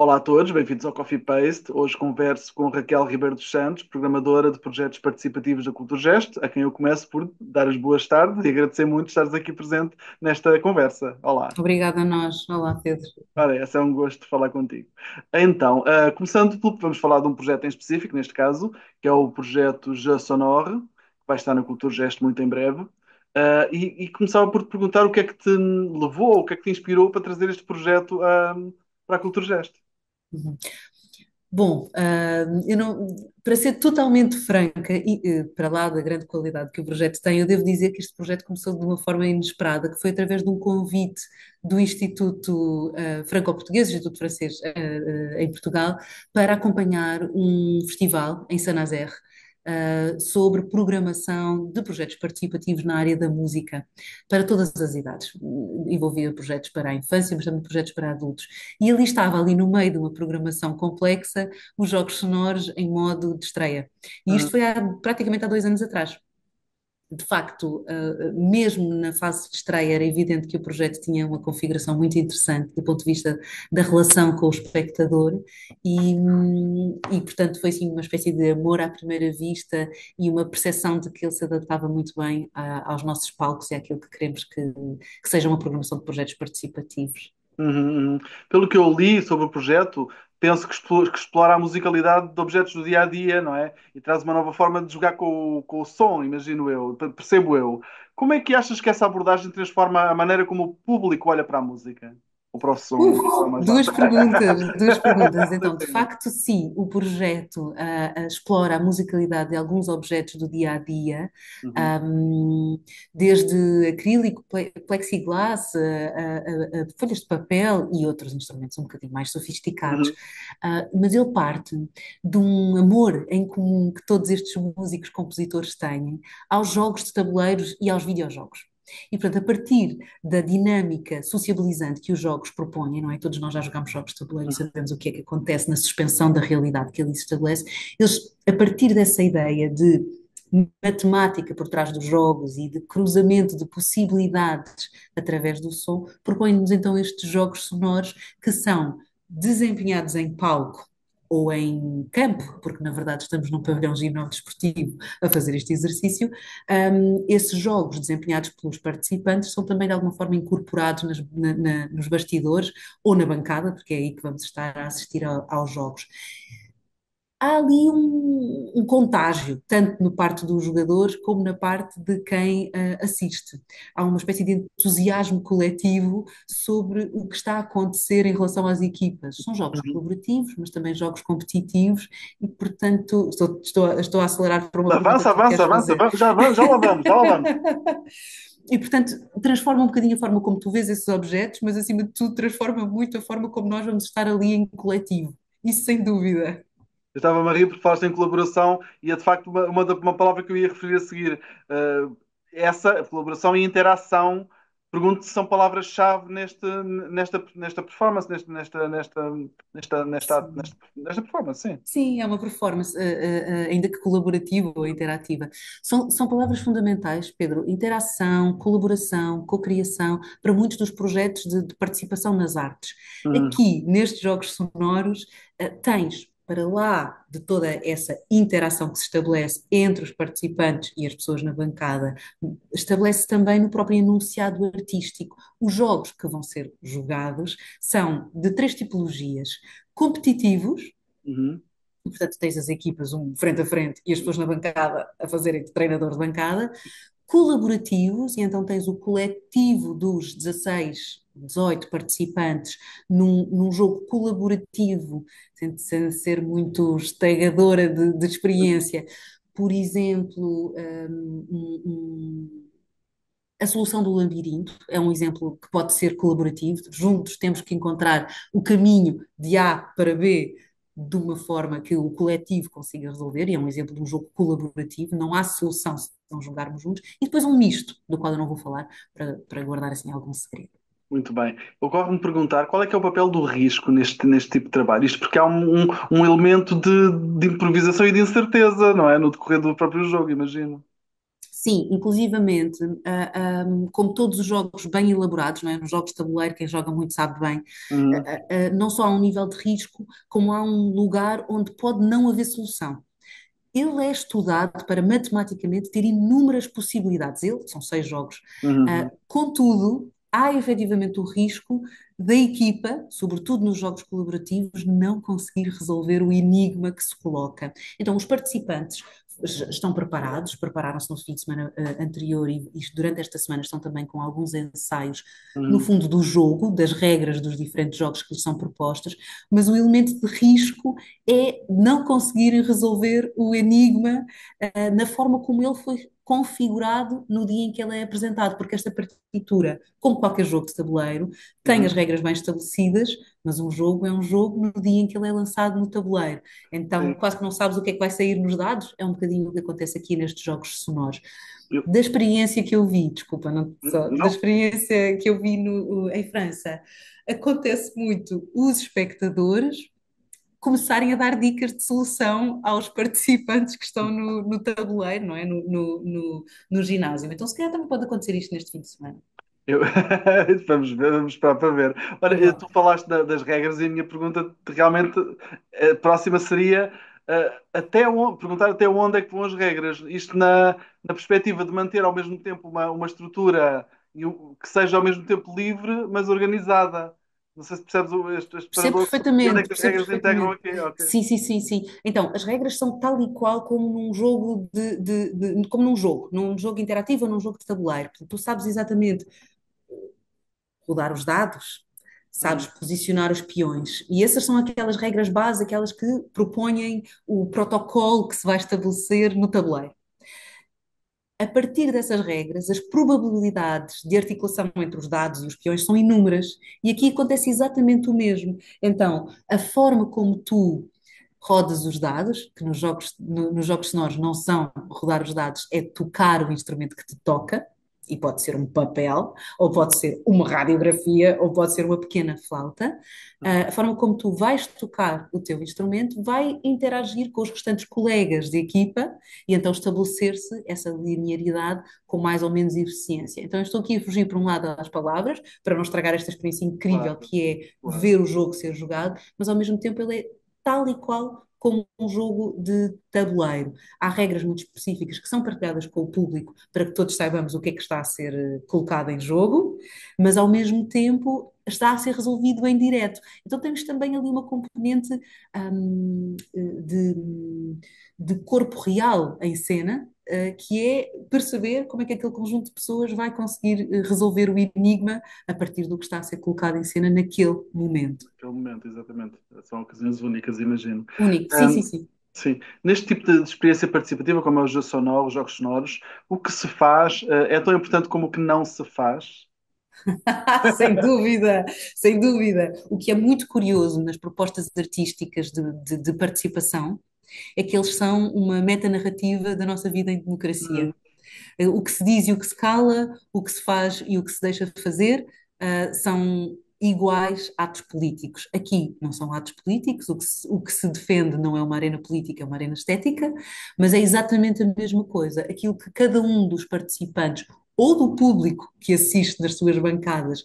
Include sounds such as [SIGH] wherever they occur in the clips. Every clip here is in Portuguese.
Olá a todos, bem-vindos ao Coffee Paste. Hoje converso com Raquel Ribeiro dos Santos, programadora de projetos participativos da Culturgest, a quem eu começo por dar as boas-tardes e agradecer muito estares aqui presente nesta conversa. Olá. Obrigada a nós. Olá, Pedro. Olha, esse é um gosto falar contigo. Então, uh, começando pelo vamos falar de um projeto em específico, neste caso, que é o projeto Je Sonore, que vai estar na Culturgest muito em breve. Uh, e, e, começava por te perguntar o que é que te levou, o que é que te inspirou para trazer este projeto uh, para a Culturgest. Uhum. Bom, ah, eu não, para ser totalmente franca e eh, para lá da grande qualidade que o projeto tem, eu devo dizer que este projeto começou de uma forma inesperada, que foi através de um convite do Instituto ah, Franco-Português, Instituto Francês ah, em Portugal, para acompanhar um festival em saint uh, sobre programação de projetos participativos na área da música, para todas as idades. Envolvia projetos para a infância, mas também projetos para adultos. E ali estava, ali no meio de uma programação complexa, os jogos sonoros em modo de estreia. E isto hum. foi há, praticamente há dois anos atrás de facto, eh, eh, mesmo na fase de estreia, era evidente que o projeto tinha uma configuração muito interessante do ponto de vista da relação com o espectador, e, e portanto, foi assim uma espécie de amor à primeira vista e uma percepção de que ele se adaptava muito bem a, aos nossos palcos e àquilo que queremos que, que seja uma programação de projetos participativos. Uhum, uhum. Pelo que eu li sobre o projeto, penso que, explora, que explora a musicalidade de objetos do dia a dia, não é? E traz uma nova forma de jogar com o, com o som, imagino eu, percebo eu. Como é que achas que essa abordagem transforma a maneira como o público olha para a música? o som? Uh, duas [LAUGHS] perguntas, duas perguntas. Então, de facto, sim, o projeto uh, explora a musicalidade de alguns objetos do dia a dia, uhum. ah, desde acrílico, plexiglass, uh, folhas de papel e outros instrumentos um bocadinho mais sofisticados. Uhum. mas ele parte de um amor em comum que todos estes músicos, compositores têm aos jogos de tabuleiros e aos videojogos. E, portanto, a partir da dinâmica sociabilizante que os jogos propõem, não é? Todos nós já jogamos jogos de tabuleiro e sabemos o que é que acontece na suspensão da realidade que ali se estabelece. Eles, a partir dessa ideia de matemática por trás dos jogos e de cruzamento de possibilidades através do som, propõem-nos então estes jogos sonoros que são desempenhados em palco ou em campo, porque na verdade estamos num pavilhão desportivo a fazer este exercício, um, esses jogos desempenhados pelos participantes são também de alguma forma incorporados nas, na, na, nos bastidores ou na bancada, porque é aí que vamos estar a assistir a, aos jogos. Há ali um, um contágio, tanto na parte dos jogadores como na parte de quem uh, assiste. Há uma espécie de entusiasmo coletivo sobre o que está a acontecer em relação às equipas. São jogos uhum. colaborativos, mas também jogos competitivos e, portanto, estou, estou, estou a acelerar para uma. Avança, avança, avança, vamos, já, vamos, já lá vamos, já lá vamos. [LAUGHS] E, portanto, transforma um bocadinho a forma como tu vês esses objetos, mas, acima de tudo, transforma muito a forma como nós vamos estar ali em coletivo. Isso sem dúvida estava a rir porque falaste em colaboração e é de facto uma, uma, uma palavra que eu ia referir a seguir. Uh, essa colaboração e interação, pergunto se são palavras-chave neste, nesta, nesta performance, nesta, nesta, nesta, nesta, nesta, nesta, performance, sim. Sim, é uma performance, ah, ah, ainda que colaborativa ou interativa. São, são palavras fundamentais, Pedro. Interação, colaboração, cocriação, para muitos dos projetos de, de participação nas artes. Uhum. Aqui, nestes jogos sonoros, tens para lá de toda essa interação que se estabelece entre os participantes e as pessoas na bancada, estabelece também no próprio enunciado artístico. Os jogos que vão ser jogados são de três tipologias: competitivos. Uhum. Portanto, tens as equipas um frente a frente e as pessoas na bancada a fazerem de treinador de bancada, colaborativos, e então tens o coletivo dos 16 18 participantes num, num jogo colaborativo, sem, sem, ser muito estegadora de, de experiência, por exemplo, hum, um, um, a solução do labirinto é um exemplo que pode ser colaborativo. Juntos temos que encontrar o caminho de A para B de uma forma que o coletivo consiga resolver, e é um exemplo de um jogo colaborativo, não há solução se não jogarmos juntos, e depois um misto, do qual eu não vou falar, para, para guardar assim algum segredo. Muito bem. Ocorre-me perguntar qual é que é o papel do risco neste, neste tipo de trabalho? Isto porque há um, um, um elemento de, de improvisação e de incerteza, não é? No decorrer do próprio jogo, imagino. Sim, inclusivamente, ah, ah, como todos os jogos bem elaborados, não é? nos jogos de tabuleiro, quem joga muito sabe bem, uhum. Ah, não só há um nível de risco, como há um lugar onde pode não haver solução. Ele é estudado para matematicamente ter inúmeras possibilidades. Ele, são seis jogos. Uhum. contudo, há efetivamente o risco da equipa, sobretudo nos jogos colaborativos, não conseguir resolver o enigma que se coloca. Então, os participantes estão preparados, prepararam-se no fim de semana uh, anterior e, e, durante esta semana estão também com alguns ensaios no hum. fundo do jogo, das regras dos diferentes jogos que lhes são propostas, mas o elemento de risco é não conseguirem resolver o enigma uh, na forma como ele foi configurado no dia em que ele é apresentado, porque esta partitura, como qualquer jogo de tabuleiro, tem hum. as regras regras bem estabelecidas, mas um jogo é um jogo no dia em que ele é lançado no tabuleiro. Então, Sim. quase que não sabes o que é que vai sair nos dados, é um bocadinho o que acontece aqui nestes jogos sonoros. Eu... Da experiência que eu vi, desculpa, não, só, não. da experiência que eu vi no, em França, acontece muito os espectadores começarem a dar dicas de solução aos participantes que estão no, no tabuleiro, não é? No, no, no, no ginásio. Então, se calhar também pode acontecer isto neste fim de semana. Eu... [LAUGHS] vamos, ver, vamos esperar para ver. Olha, tu falaste da, das regras e a minha pergunta realmente a eh, próxima seria uh, até onde, perguntar até onde é que vão as regras. Isto na, na perspectiva de manter ao mesmo tempo uma, uma estrutura que seja ao mesmo tempo livre, mas organizada. Não sei se percebes este, este Percebo perfeitamente. Onde é que as regras integram aqui? Okay, Sim, sim, sim, sim. Então, as regras são tal e qual como num jogo de, de, de como num jogo, num jogo interativo ou num jogo de tabuleiro. tu sabes exatamente rodar tipo, os dados, sabes uhum. posicionar os peões. E essas são aquelas regras base, aquelas que propõem o protocolo que se vai estabelecer no tabuleiro. A partir dessas regras, as probabilidades de articulação entre os dados e os peões são inúmeras. E aqui acontece exatamente o mesmo. Então, a forma como tu rodas os dados, que nos jogos, no, nos jogos sonoros não são rodar os dados, é tocar o instrumento que te toca, e pode ser um papel, ou pode ser uma radiografia, ou pode ser uma pequena flauta. Uh, a forma como tu vais tocar o teu instrumento vai interagir com os restantes colegas de equipa e então estabelecer-se essa linearidade com mais ou menos eficiência. Então, eu estou aqui a fugir, por um lado, às palavras, para não estragar esta experiência incrível claro. que é claro. ver o jogo ser jogado, mas ao mesmo tempo ele é tal e qual como um jogo de tabuleiro. Há regras muito específicas que são partilhadas com o público para que todos saibamos o que é que está a ser eh, colocado em jogo, mas ao mesmo tempo está a ser resolvido em direto. Então temos também ali uma componente hum, eh, de, de corpo real em cena, eh, que é perceber como é que aquele conjunto de pessoas vai conseguir eh, resolver o enigma a partir do que está a ser colocado em cena naquele momento. Naquele momento, exatamente. São ocasiões únicas, imagino. Único, sim, um, sim, sim. Sim. Neste tipo de experiência participativa, como é o jogo sonoro, os jogos sonoros, o que se faz eh, é tão importante como o que não se faz? [LAUGHS] sem dúvida, sem dúvida. O que é muito curioso nas propostas artísticas de, de, de participação é que eles são uma metanarrativa da nossa vida em democracia. Uhum. Eh, o que se diz e o que se cala, o que se faz e o que se deixa fazer uh, são iguais atos políticos. Aqui não são atos políticos, o que, se, o que, se, defende não é uma arena política, é uma arena estética, mas é exatamente a mesma coisa. Aquilo que cada um dos participantes ou do público que assiste nas suas bancadas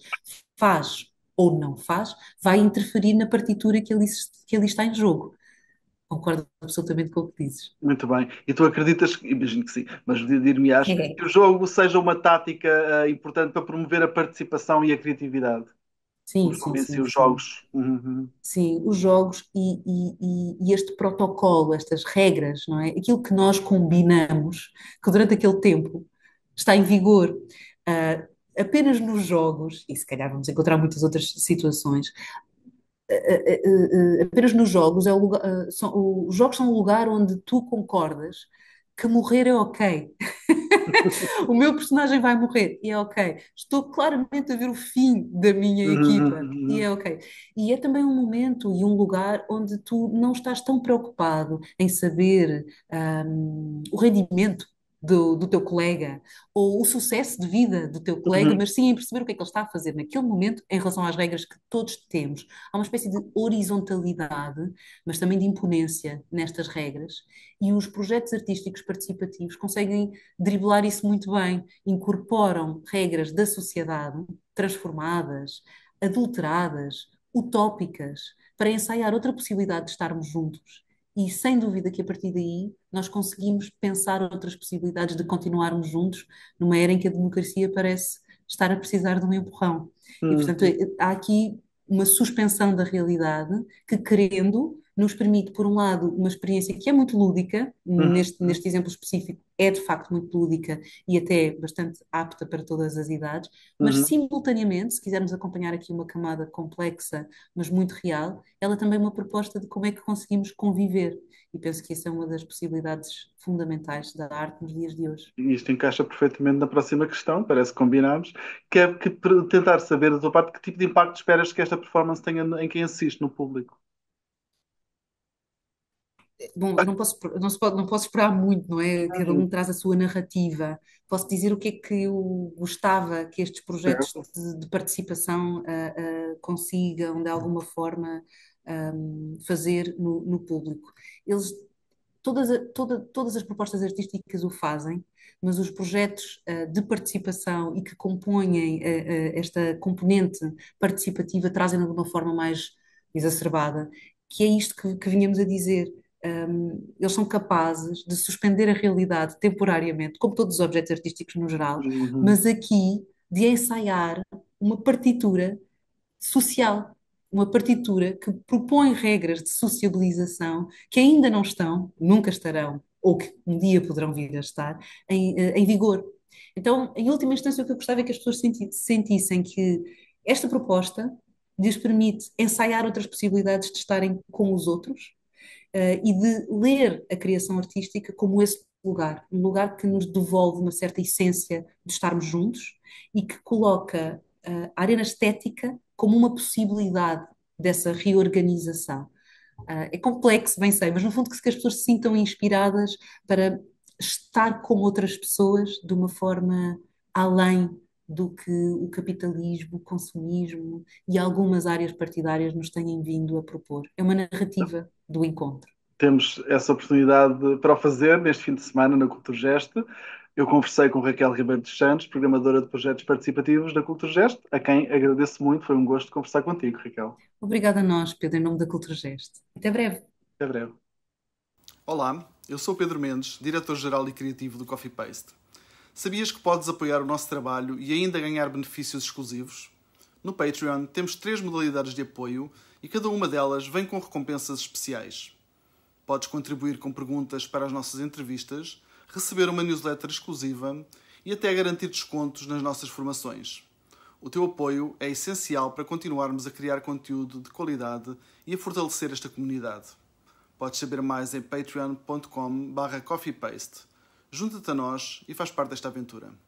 faz ou não faz, vai interferir na partitura que ali, que ali está em jogo. Concordo absolutamente com o que dizes. Muito bem. E tu acreditas, imagino que sim, mas dir-me-ás, [LAUGHS] é. que o jogo seja uma tática uh, importante para promover a participação e a criatividade? Sim, sim, sim. os jogos. Uhum. Sim, os jogos e, e, e, este protocolo, estas regras, não é? Aquilo que nós combinamos, que durante aquele tempo está em vigor. Uh, apenas nos jogos, e se calhar vamos encontrar muitas outras situações, eh, eh, eh, apenas nos jogos, é o lugar, são, os jogos são o lugar onde tu concordas que morrer é ok. [LAUGHS] o meu personagem vai morrer e é ok. Estou claramente a ver o fim da minha uhum, equipa uhum. e é ok. E é também um momento e um lugar onde tu não estás tão preocupado em saber um, o rendimento do, do teu colega, ou o sucesso de vida do teu colega, uhum. mas sim em perceber o que é que ele está a fazer naquele momento em relação às regras que todos temos. Há uma espécie de horizontalidade, mas também de imponência nestas regras, e os projetos artísticos participativos conseguem driblar isso muito bem, incorporam regras da sociedade transformadas, adulteradas, utópicas, para ensaiar outra possibilidade de estarmos juntos e sem dúvida que a partir daí nós conseguimos pensar outras possibilidades de continuarmos juntos numa era em que a democracia parece estar a precisar de um empurrão. Hum. E, portanto, eh, há aqui uma suspensão da realidade que, querendo, nos permite, por um lado, uma experiência que é muito lúdica, uhum. neste, neste exemplo específico, é de facto muito lúdica e até bastante apta para todas as idades, mas uhum. simultaneamente, se quisermos acompanhar aqui uma camada complexa, mas muito real, ela é também é uma proposta de como é que conseguimos conviver. E penso que essa é uma das possibilidades fundamentais da arte nos dias de hoje. Isto encaixa perfeitamente na próxima questão, parece que combinámos, que é que, tentar saber da tua parte que tipo de impacto esperas que esta performance tenha em quem assiste, no público. Bom, eu não posso, não, se pode, não posso esperar muito, não é? Cada um uhum. traz a sua narrativa. Posso dizer o que é que eu gostava que estes projetos de, de participação uh, uh, consigam, de alguma forma, um, fazer no, no, público. Eles, todas, toda, todas as propostas artísticas o fazem, mas os projetos uh, de participação e que compõem esta componente participativa trazem de alguma forma mais exacerbada, que é isto que, que vinhamos a dizer um, eles são capazes de suspender a realidade temporariamente, como todos os objetos artísticos no geral, uhum. mas aqui de ensaiar uma partitura social, uma partitura que propõe regras de sociabilização que ainda não estão, nunca estarão, ou que um dia poderão vir a estar, em, eh, em vigor. Então, em última instância, o que eu gostava é que as pessoas senti sentissem que esta proposta lhes permite ensaiar outras possibilidades de estarem com os outros, eh, e de ler a criação artística como esse lugar, um lugar que nos devolve uma certa essência de estarmos juntos e que coloca eh, a arena estética como uma possibilidade dessa reorganização. Eh, é complexo, bem sei, mas no fundo que as pessoas se sintam inspiradas para estar com outras pessoas de uma forma além do que o capitalismo, o consumismo e algumas áreas partidárias nos têm vindo a propor. É uma narrativa do encontro. Temos essa oportunidade para o fazer neste fim de semana na Culturgest. Eu conversei com Raquel Ribeiro dos Santos, programadora de projetos participativos da Culturgest, a quem agradeço muito, foi um gosto conversar contigo, Raquel. Obrigada a nós, Pedro, em nome da Culturgest. Até breve. Até breve. Olá, eu sou Pedro Mendes, diretor-geral e criativo do Coffee Paste. Sabias que podes apoiar o nosso trabalho e ainda ganhar benefícios exclusivos? No Patreon temos três modalidades de apoio e cada uma delas vem com recompensas especiais. Podes contribuir com perguntas para as nossas entrevistas, receber uma newsletter exclusiva e até garantir descontos nas nossas formações. O teu apoio é essencial para continuarmos a criar conteúdo de qualidade e a fortalecer esta comunidade. Podes saber mais em patreon.com/coffeepaste. Junta-te a nós e faz parte desta aventura.